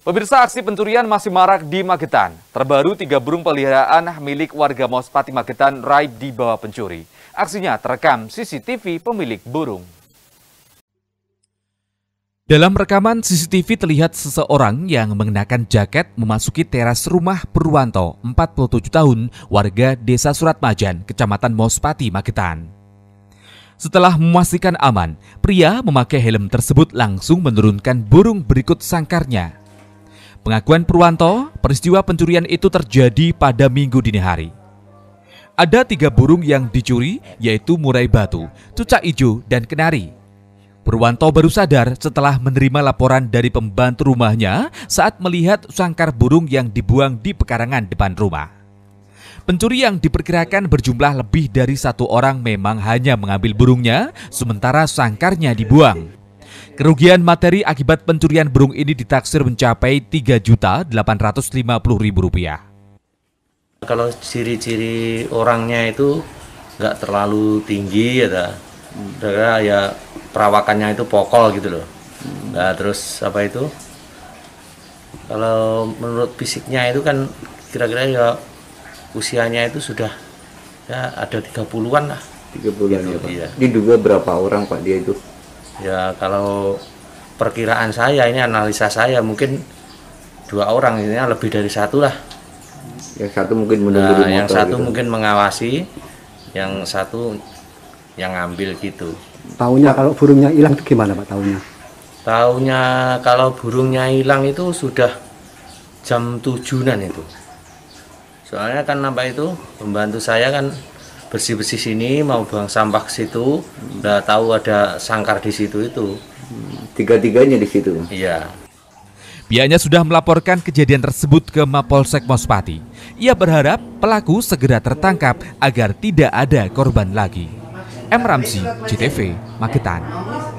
Pemirsa aksi pencurian masih marak di Magetan. Terbaru tiga burung peliharaan milik warga Mospati Magetan raib di bawah pencuri. Aksinya terekam CCTV pemilik burung. Dalam rekaman CCTV terlihat seseorang yang mengenakan jaket memasuki teras rumah Purwanto, 47 tahun, warga Desa Suratmajan, Kecamatan Mospati, Magetan. Setelah memastikan aman, pria memakai helm tersebut langsung menurunkan burung berikut sangkarnya Pengakuan Purwanto, peristiwa pencurian itu terjadi pada minggu dini hari. Ada tiga burung yang dicuri, yaitu murai batu, cucak ijo, dan kenari. Purwanto baru sadar setelah menerima laporan dari pembantu rumahnya saat melihat sangkar burung yang dibuang di pekarangan depan rumah. Pencuri yang diperkirakan berjumlah lebih dari satu orang memang hanya mengambil burungnya, sementara sangkarnya dibuang. Kerugian materi akibat pencurian burung ini ditaksir mencapai Rp3.850.000. Kalau ciri-ciri orangnya itu nggak terlalu tinggi ya, karena ya perawakannya itu pokol gitu loh. Nah terus apa itu? Kalau menurut fisiknya itu kan kira-kira ya usianya itu sudah ya ada 30-an lah. 30-an gitu, ya Pak. Iya. Diduga berapa orang Pak dia itu? ya kalau perkiraan saya ini analisa saya mungkin dua orang ini lebih dari satu lah yang satu mungkin nah, yang satu gitu. mungkin mengawasi yang satu yang ngambil gitu tahunya kalau burungnya hilang itu gimana pak tahunya tahunya kalau burungnya hilang itu sudah jam tujuan itu soalnya kan nampak itu pembantu saya kan bersih-bersih sini mau buang sampah ke situ udah tahu ada sangkar di situ itu tiga-tiganya di situ iya Pianya sudah melaporkan kejadian tersebut ke Mapolsek Mospati ia berharap pelaku segera tertangkap agar tidak ada korban lagi M Ramzi CTV Magetan